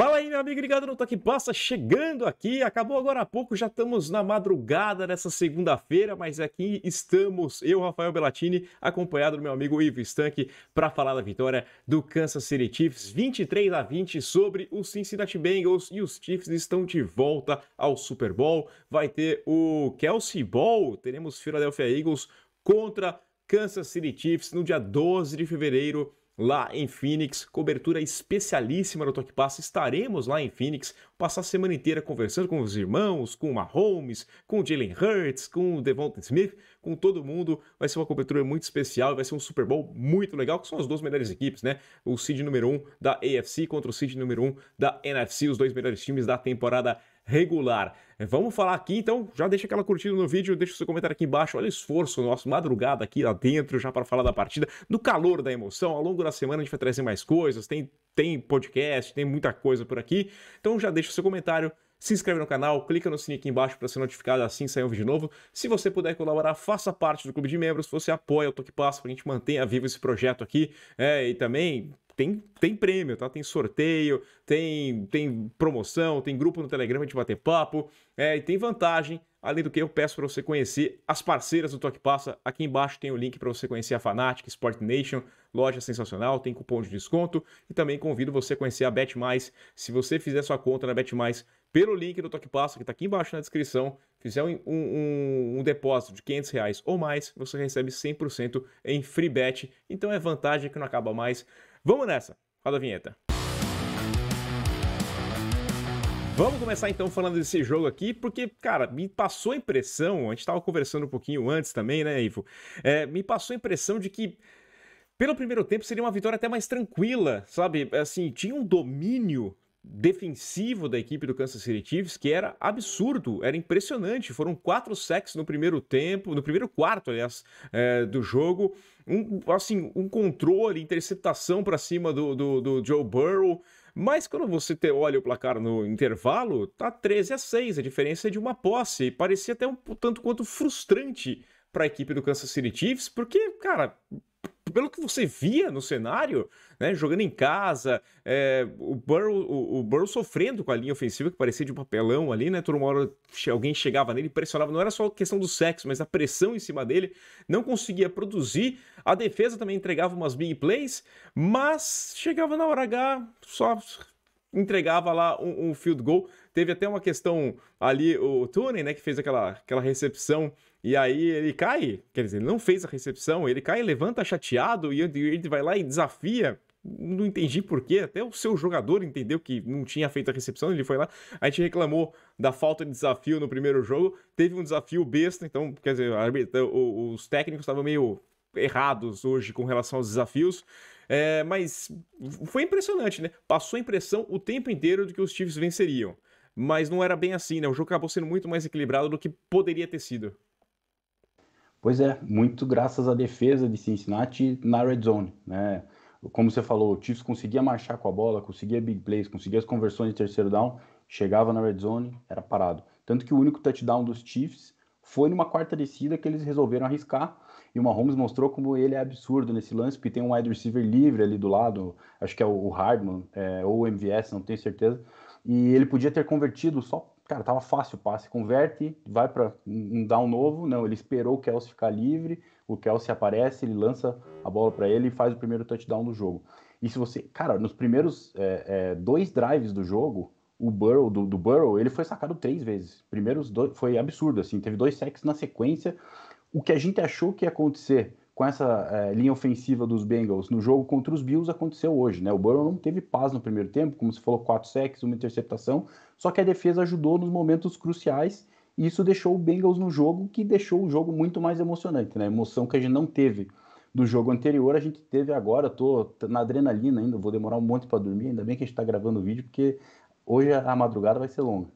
Fala aí, meu amigo ligado no Toque Passa, chegando aqui. Acabou agora há pouco, já estamos na madrugada dessa segunda-feira, mas aqui estamos, eu, Rafael Bellatini, acompanhado do meu amigo Ivo Stank para falar da vitória do Kansas City Chiefs 23 a 20 sobre os Cincinnati Bengals. E os Chiefs estão de volta ao Super Bowl. Vai ter o Kelsey Bowl, teremos Philadelphia Eagles contra Kansas City Chiefs no dia 12 de fevereiro lá em Phoenix. Cobertura especialíssima no Toque Passa. Estaremos lá em Phoenix, passar a semana inteira conversando com os irmãos, com o Mahomes, com o Jalen Hurts, com o Devonta Smith, com todo mundo. Vai ser uma cobertura muito especial, vai ser um Super Bowl muito legal, que são as duas melhores equipes, né? O seed número 1 um da AFC contra o seed número 1 um da NFC, os dois melhores times da temporada regular. Vamos falar aqui, então já deixa aquela curtida no vídeo, deixa o seu comentário aqui embaixo. Olha o esforço nosso, madrugada aqui lá dentro, já para falar da partida, do calor da emoção. Ao longo da semana a gente vai trazer mais coisas, tem, tem podcast, tem muita coisa por aqui. Então já deixa o seu comentário. Se inscreve no canal, clica no sininho aqui embaixo para ser notificado assim sair um vídeo novo. Se você puder colaborar, faça parte do clube de membros. Você apoia o Toque Passa para a gente manter vivo esse projeto aqui. É, e também tem, tem prêmio, tá? Tem sorteio, tem, tem promoção, tem grupo no Telegram de bater papo, é, e tem vantagem. Além do que, eu peço para você conhecer as parceiras do Toque Passa. Aqui embaixo tem o link para você conhecer a Fanatic, Sport Nation, loja sensacional, tem cupom de desconto. E também convido você a conhecer a Bet Mais. Se você fizer sua conta na Bet Mais pelo link do Toque Passa, que está aqui embaixo na descrição, fizer um, um, um, depósito de 500 reais ou mais, você recebe 100% em free bet. Então é vantagem que não acaba mais. Vamos nessa. Roda a vinheta. Vamos começar então falando desse jogo aqui, porque, cara, me passou a impressão, a gente estava conversando um pouquinho antes também, né, Ivo? É, me passou a impressão de que, pelo primeiro tempo, seria uma vitória até mais tranquila, sabe? Assim, tinha um domínio defensivo da equipe do Kansas City Chiefs que era absurdo, era impressionante. Foram quatro sacks no primeiro tempo, no primeiro quarto, aliás, é, do jogo um, assim, um controle, interceptação para cima do, do, do, Joe Burrow. Mas quando você te olha o placar no intervalo, tá 13 a 6, a diferença é de uma posse. E parecia até um tanto quanto frustrante para a equipe do Kansas City Chiefs, porque, cara, pelo que você via no cenário, né, jogando em casa, é, o, Burrow, o, o, Burrow sofrendo com a linha ofensiva, que parecia de papelão ali, né? Toda uma hora alguém chegava nele, pressionava, não era só questão do sexo, mas a pressão em cima dele, não conseguia produzir. A defesa também entregava umas big plays, mas chegava na hora H, só entregava lá um, um field goal. Teve até uma questão ali, o Tony, né, que fez aquela, aquela recepção e aí ele cai, quer dizer, ele não fez a recepção, ele cai, levanta chateado e ele vai lá e desafia. Não entendi porquê, até o seu jogador entendeu que não tinha feito a recepção, ele foi lá. A gente reclamou da falta de desafio no primeiro jogo, teve um desafio besta, então, quer dizer, os técnicos estavam meio errados hoje com relação aos desafios. É, mas foi impressionante, né? Passou a impressão o tempo inteiro de que os Chiefs venceriam. Mas não era bem assim, né? O jogo acabou sendo muito mais equilibrado do que poderia ter sido. Pois é, muito graças à defesa de Cincinnati na red zone, né? Como você falou, o Chiefs conseguia marchar com a bola, conseguia big plays, conseguia as conversões de terceiro down, chegava na red zone, era parado. Tanto que o único touchdown dos Chiefs foi numa quarta descida que eles resolveram arriscar. E o Mahomes mostrou como ele é absurdo nesse lance, porque tem um wide receiver livre ali do lado, acho que é o Hardman é, ou o MVS, não tenho certeza. E ele podia ter convertido só cara, tava fácil o passe, converte, vai para um down novo, não, ele esperou o Kelsey ficar livre, o Kelsey aparece, ele lança a bola para ele e faz o primeiro touchdown do jogo. E se você, cara, nos primeiros é, é, dois drives do jogo, o Burrow, do, do, Burrow, ele foi sacado três vezes, primeiros dois, foi absurdo, assim, teve dois sacks na sequência, o que a gente achou que ia acontecer com essa é, linha ofensiva dos Bengals no jogo contra os Bills aconteceu hoje, né? O Burrow não teve paz no primeiro tempo, como se falou, quatro sacks, uma interceptação, só que a defesa ajudou nos momentos cruciais e isso deixou o Bengals no jogo, que deixou o jogo muito mais emocionante, né? Emoção que a gente não teve do jogo anterior, a gente teve agora. Tô na adrenalina ainda, vou demorar um monte para dormir. Ainda bem que a gente está gravando o vídeo, porque hoje a madrugada vai ser longa.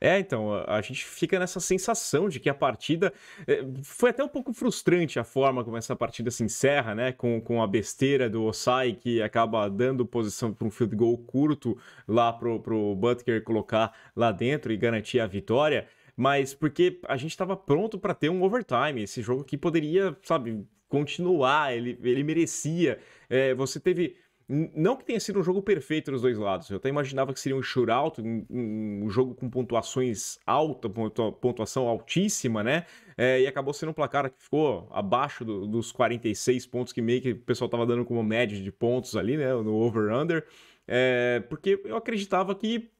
É, então, a, gente fica nessa sensação de que a partida. É, foi até um pouco frustrante a forma como essa partida se encerra, né? Com, com a besteira do Osai, que acaba dando posição para um field goal curto lá pro, pro Butker colocar lá dentro e garantir a vitória. Mas porque a gente estava pronto para ter um overtime. Esse jogo que poderia, sabe, continuar, ele, ele merecia. É, você teve não que tenha sido um jogo perfeito dos dois lados. Eu até imaginava que seria um shootout, um, um jogo com pontuações alta, pontuação altíssima, né? É, e acabou sendo um placar que ficou abaixo do, dos 46 pontos que meio que o pessoal estava dando como média de pontos ali, né? No over-under. É, porque eu acreditava que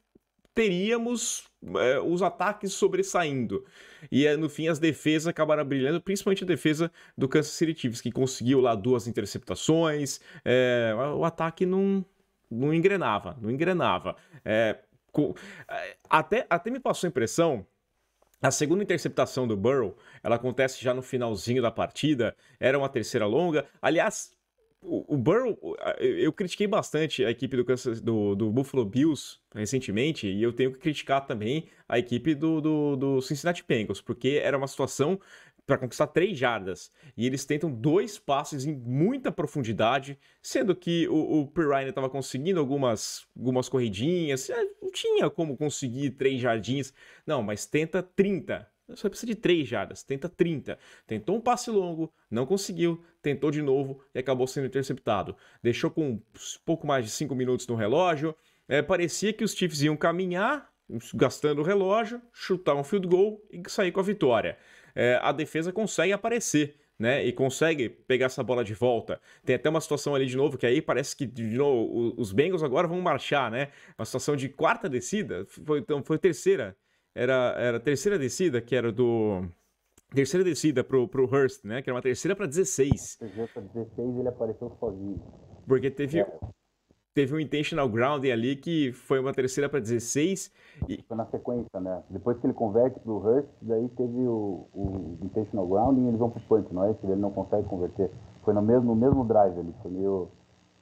teríamos é, os ataques sobressaindo. E é, no fim as defesas acabaram brilhando, principalmente a defesa do Kansas City Chiefs, que conseguiu lá duas interceptações. É, o ataque não, não engrenava, não engrenava. É, é, até, até me passou a impressão a segunda interceptação do Burrow, ela acontece já no finalzinho da partida, era uma terceira longa. Aliás, o, Burrow, eu critiquei bastante a equipe do, Kansas, do, do, Buffalo Bills recentemente, e eu tenho que criticar também a equipe do, do, do Cincinnati Bengals, porque era uma situação para conquistar três jardas. E eles tentam dois passes em muita profundidade, sendo que o, o Pirine estava conseguindo algumas, algumas corridinhas, é, não tinha como conseguir três jardins. Não, mas tenta 30. Só precisa de 3 jardas, tenta 30. Tentou um passe longo, não conseguiu, tentou de novo e acabou sendo interceptado. Deixou com pouco mais de 5 minutos no relógio. É, parecia que os Chiefs iam caminhar, gastando o relógio, chutar um field goal e sair com a vitória. É, a defesa consegue aparecer. Né, e consegue pegar essa bola de volta. Tem até uma situação ali de novo, que aí parece que novo, os Bengals agora vão marchar, né? Uma situação de quarta descida, foi, então, foi terceira era, era a terceira descida, que era do. Terceira descida pro, pro Hurst, né? Que era uma terceira para 16. Terceira pra 16 ele apareceu sozinho. Porque teve. É. Teve um intentional grounding ali que foi uma terceira para 16. E... Foi na sequência, né? Depois que ele converte pro Hurst, daí teve o, o intentional grounding e eles vão pro punch, não é se Ele não consegue converter. Foi no mesmo, no mesmo drive ali, foi meio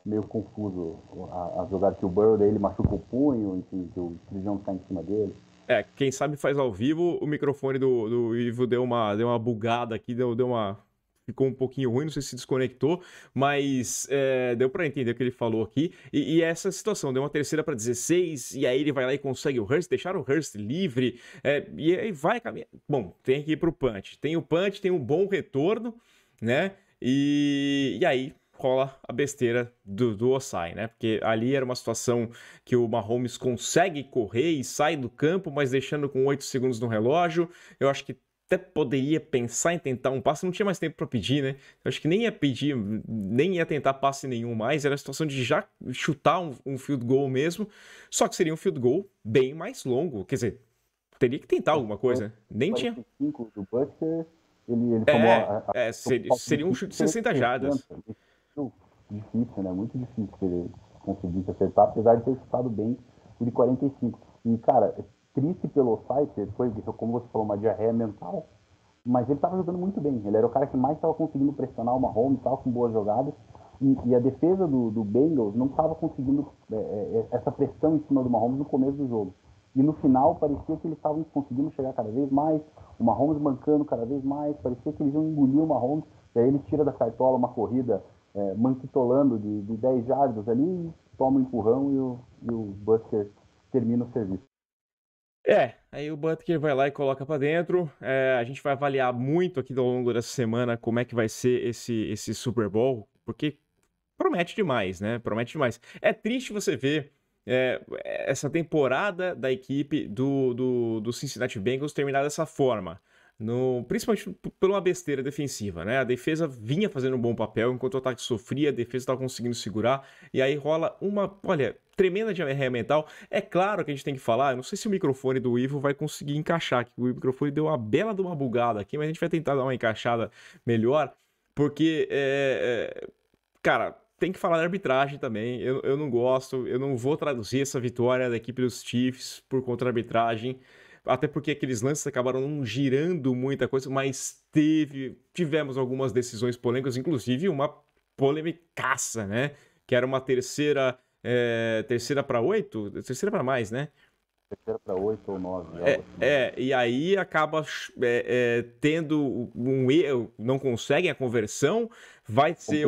meio confuso a, a jogada que o Burrow, daí ele machuca o punho, enfim, que o Trigão está em cima dele. É, quem sabe faz ao vivo, o microfone do, do Ivo deu uma, deu uma bugada aqui, deu, deu uma. Ficou um pouquinho ruim, não sei se desconectou, mas é, deu para entender o que ele falou aqui. E, e essa situação, deu uma terceira para 16, e aí ele vai lá e consegue o Hurst, deixar o Hurst livre, é, e aí vai Bom, tem que ir pro punch. Tem o punch, tem um bom retorno, né? E, e aí cola a besteira do, do Osai, né? Porque ali era uma situação que o Mahomes consegue correr e sai do campo, mas deixando com 8 segundos no relógio. Eu acho que até poderia pensar em tentar um passe, não tinha mais tempo para pedir, né? Eu acho que nem ia pedir, nem ia tentar passe nenhum mais, era a situação de já chutar um, um field goal mesmo, só que seria um field goal bem mais longo, quer dizer, teria que tentar alguma coisa, né? nem tinha... ele, ele é, tomou a, a... é seria, seria um chute de 60 jardas muito difícil, né? Muito difícil conseguir se acertar, apesar de ter chutado bem o de 45. E, cara, é triste pelo site, foi, como você falou, uma diarreia mental, mas ele estava jogando muito bem. Ele era o cara que mais estava conseguindo pressionar o Mahomes, tal com boas jogadas, e, e, a defesa do, do Bengals não estava conseguindo é, é, é, essa pressão em cima do Mahomes no começo do jogo. E no final parecia que eles estavam conseguindo chegar cada vez mais, o Mahomes mancando cada vez mais, parecia que eles iam engolir o Mahomes, e aí ele tira da cartola uma corrida é, manquitolando de, de 10 jardas ali, toma um empurrão e o, e o Buster termina o serviço. É, aí o Butker vai lá e coloca para dentro. É, a gente vai avaliar muito aqui ao longo dessa semana como é que vai ser esse, esse Super Bowl, porque promete demais, né? Promete demais. É triste você ver é, essa temporada da equipe do, do, do Cincinnati Bengals terminar dessa forma no, principalmente por uma besteira defensiva, né? A defesa vinha fazendo um bom papel, enquanto o ataque sofria, a defesa estava conseguindo segurar, e aí rola uma, olha, tremenda diarreia mental. É claro que a gente tem que falar, eu não sei se o microfone do Ivo vai conseguir encaixar, que o microfone deu uma bela de uma bugada aqui, mas a gente vai tentar dar uma encaixada melhor, porque, é, é, cara, tem que falar da arbitragem também. Eu, eu não gosto, eu não vou traduzir essa vitória da equipe dos Chiefs por contra-arbitragem. arbitragem até porque aqueles lances acabaram não girando muita coisa, mas teve, tivemos algumas decisões polêmicas, inclusive uma polêmicaça, né? Que era uma terceira, é, terceira para oito, terceira para mais, né? Terceira para oito ou nove. É, assim. é, e aí acaba é, tendo um erro, não conseguem a conversão, vai ser.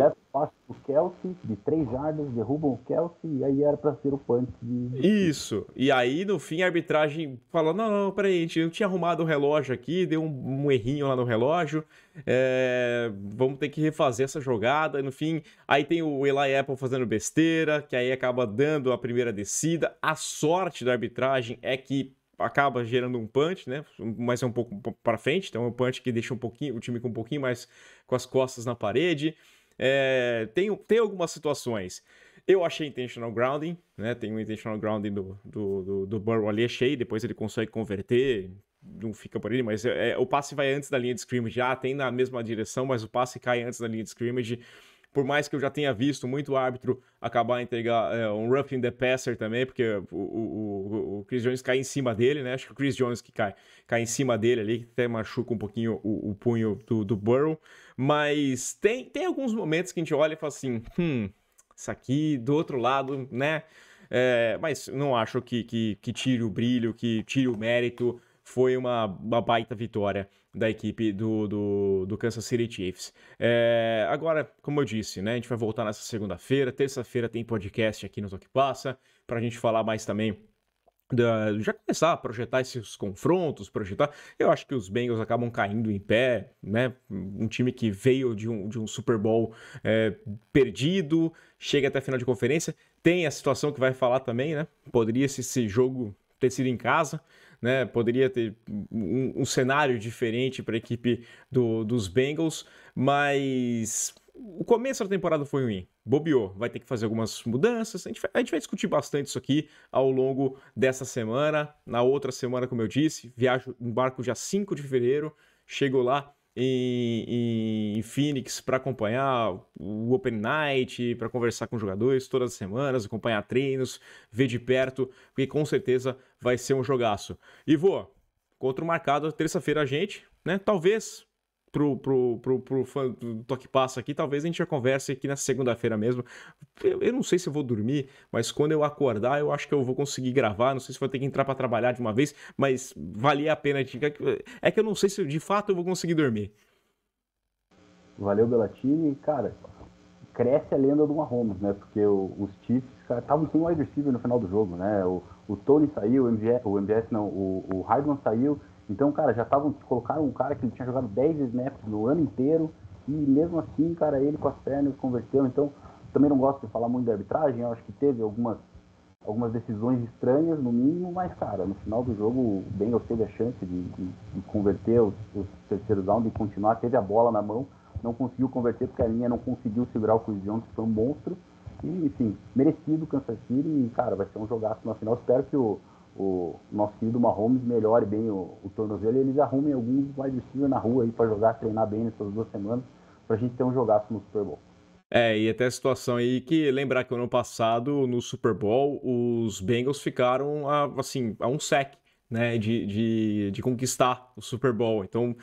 O Kelsey, de três jardas, derrubam o Kelsey, e aí era para ser o punt. De... Isso. E aí, no fim, a arbitragem fala: não, não, peraí, a gente não tinha arrumado o relógio aqui, deu um, um errinho lá no relógio, é... vamos ter que refazer essa jogada. E no fim, aí tem o Eli Apple fazendo besteira, que aí acaba dando a primeira descida. A sorte da arbitragem é que acaba gerando um punch, né? Mas é um pouco para frente, então é um punch que deixa um pouquinho o time com um pouquinho mais com as costas na parede. É, tem, tem algumas situações. Eu achei intentional grounding, né? Tem um intentional grounding do, do, do, do Burrow ali, achei. Depois ele consegue converter, não fica por ele, mas é, é, o passe vai antes da linha de scrimmage. Ah, tem na mesma direção, mas o passe cai antes da linha de scrimmage por mais que eu já tenha visto muito árbitro acabar entregar é, um roughing the passer também, porque o, o, o, Chris Jones cai em cima dele, né? Acho que o Chris Jones que cai, cai em cima dele ali, que até machuca um pouquinho o, o punho do, do Burrow. Mas tem, tem alguns momentos que a gente olha e fala assim, hum, isso aqui do outro lado, né? É, mas não acho que, que, que tire o brilho, que tire o mérito. Foi uma, uma baita vitória da equipe do, do, do Kansas City Chiefs. É, agora, como eu disse, né, a gente vai voltar nessa segunda-feira. Terça-feira tem podcast aqui no Toque Passa, para a gente falar mais também da, já começar a projetar esses confrontos, projetar. Eu acho que os Bengals acabam caindo em pé, né? Um time que veio de um, de um Super Bowl é, perdido, chega até a final de conferência. Tem a situação que vai falar também, né? Poderia se esse jogo ter sido em casa né? Poderia ter um, um cenário diferente para a equipe do, dos Bengals, mas o começo da temporada foi ruim. Bobeou, vai ter que fazer algumas mudanças. A gente, vai, a gente, vai, discutir bastante isso aqui ao longo dessa semana. Na outra semana, como eu disse, viajo, embarco já 5 de fevereiro, chego lá em, Phoenix para acompanhar o Open Night, para conversar com jogadores todas as semanas, acompanhar treinos, ver de perto, porque com certeza vai ser um jogaço. E vou, encontro marcado terça-feira a gente, né? Talvez pro, pro, pro, pro fã do Toque Passa aqui, talvez a gente já converse aqui na segunda-feira mesmo. Eu, eu, não sei se eu vou dormir, mas quando eu acordar, eu acho que eu vou conseguir gravar. Não sei se vou ter que entrar para trabalhar de uma vez, mas valia a pena. É que eu não sei se de fato eu vou conseguir dormir. Valeu, Belatini Cara, cresce a lenda do Mahomes, né? Porque o, os Chiefs estavam sem wide receiver no final do jogo, né? O, o Tony saiu, o MBS, o MBS não, o, o Heidman saiu então, cara, já estavam. Colocaram um cara que tinha jogado 10 snaps no ano inteiro. E mesmo assim, cara, ele com as pernas converteu. Então, também não gosto de falar muito da arbitragem. Eu acho que teve algumas, algumas decisões estranhas, no mínimo. Mas, cara, no final do jogo, o Bengals teve a chance de, de, de converter os, terceiros down, de continuar. Teve a bola na mão. Não conseguiu converter porque a linha não conseguiu segurar o Chris Jones, que foi um monstro. E, enfim, merecido o Kansas City. E, cara, vai ser um jogaço na final. Espero que o o nosso querido Mahomes melhore bem o, o tornozelo e eles arrumem algum wide receiver na rua aí para jogar, treinar bem nessas duas semanas, para a gente ter um jogaço no Super Bowl. É, e até a situação aí que lembrar que ano passado, no Super Bowl, os Bengals ficaram a, assim, a um sec, né, de, de, de conquistar o Super Bowl. Então,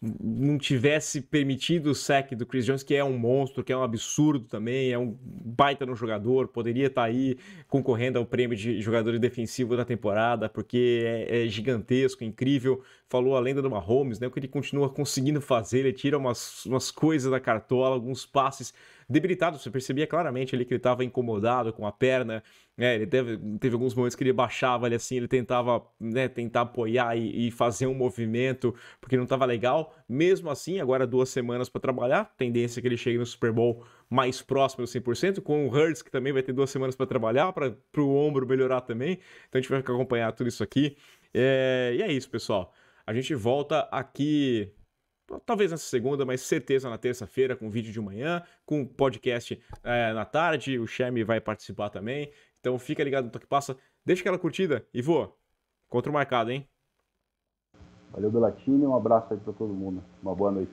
não tivesse permitido o sec do Chris Jones, que é um monstro, que é um absurdo também, é um baita no jogador, poderia estar tá aí concorrendo ao prêmio de jogador defensivo da temporada, porque é, é gigantesco, é incrível, falou a lenda do Mahomes, né? O que ele continua conseguindo fazer, ele tira umas, umas coisas da cartola, alguns passes debilitados. Você percebia claramente ali que ele estava incomodado com a perna, né? Ele teve, teve alguns momentos que ele baixava ali assim, ele tentava, né, tentar apoiar e, e fazer um movimento, porque não estava legal. Mesmo assim, agora duas semanas para trabalhar, tendência é que ele chegue no Super Bowl mais próximo do 100%, com o Hurts, que também vai ter duas semanas para trabalhar, para o ombro melhorar também. Então a gente vai acompanhar tudo isso aqui. É, e é isso, pessoal. A gente volta aqui talvez nessa segunda, mas certeza na terça-feira, com vídeo de manhã, com podcast é, na tarde, o Shemi vai participar também. Então fica ligado no Toque Passa, deixa aquela curtida e voa. Contra o marcado, hein? Valeu, Belatini, um abraço aí pra todo mundo. Uma boa noite.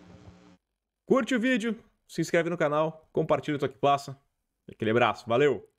Curte o vídeo, se inscreve no canal, compartilha o Toque Passa. Aquele abraço, valeu!